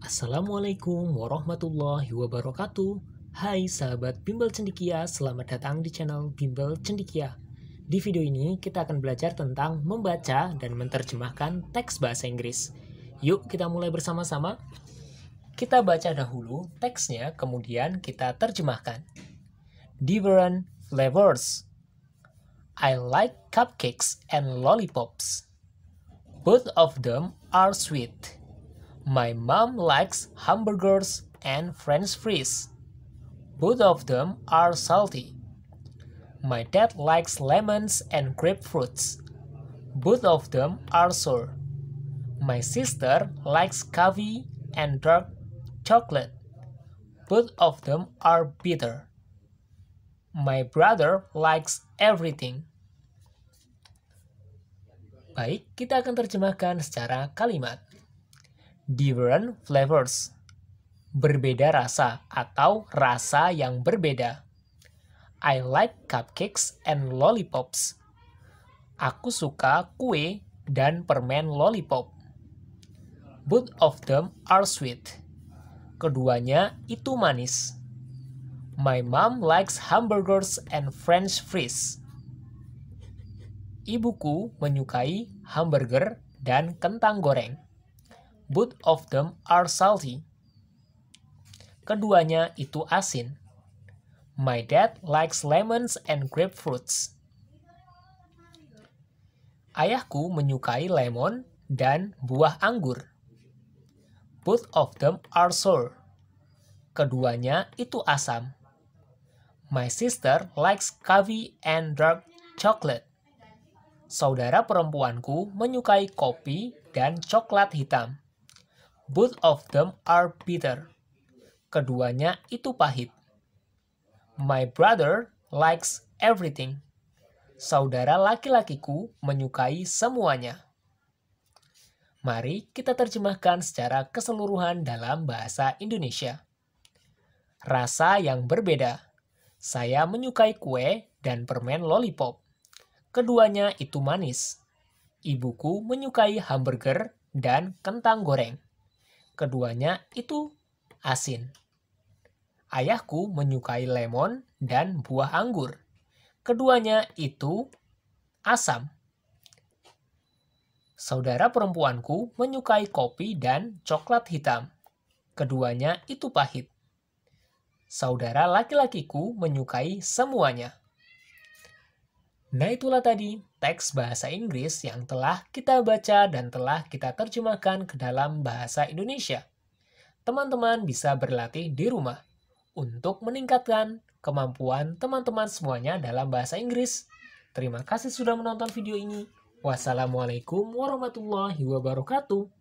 Assalamualaikum warahmatullahi wabarakatuh Hai sahabat Bimbel Cendikia, selamat datang di channel Bimbel Cendikia Di video ini kita akan belajar tentang membaca dan menerjemahkan teks bahasa Inggris Yuk kita mulai bersama-sama Kita baca dahulu teksnya, kemudian kita terjemahkan Different flavors I like cupcakes and lollipops Both of them are sweet My mom likes hamburgers and french fries. Both of them are salty. My dad likes lemons and grapefruits. Both of them are sour. My sister likes coffee and dark chocolate. Both of them are bitter. My brother likes everything. Baik, kita akan terjemahkan secara kalimat different flavors, berbeda rasa atau rasa yang berbeda. I like cupcakes and lollipops. Aku suka kue dan permen lollipop. Both of them are sweet. Keduanya itu manis. My mom likes hamburgers and french fries. Ibuku menyukai hamburger dan kentang goreng. Both of them are salty. Keduanya itu asin. My dad likes lemons and grapefruits. Ayahku menyukai lemon dan buah anggur. Both of them are sour. Keduanya itu asam. My sister likes coffee and dark chocolate. Saudara perempuanku menyukai kopi dan coklat hitam. Both of them are bitter. Keduanya itu pahit. My brother likes everything. Saudara laki-lakiku menyukai semuanya. Mari kita terjemahkan secara keseluruhan dalam bahasa Indonesia. Rasa yang berbeda. Saya menyukai kue dan permen lollipop. Keduanya itu manis. Ibuku menyukai hamburger dan kentang goreng keduanya itu asin. Ayahku menyukai lemon dan buah anggur. Keduanya itu asam. Saudara perempuanku menyukai kopi dan coklat hitam. Keduanya itu pahit. Saudara laki-lakiku menyukai semuanya. Nah itulah tadi teks bahasa Inggris yang telah kita baca dan telah kita terjemahkan ke dalam bahasa Indonesia. Teman-teman bisa berlatih di rumah untuk meningkatkan kemampuan teman-teman semuanya dalam bahasa Inggris. Terima kasih sudah menonton video ini. Wassalamualaikum warahmatullahi wabarakatuh.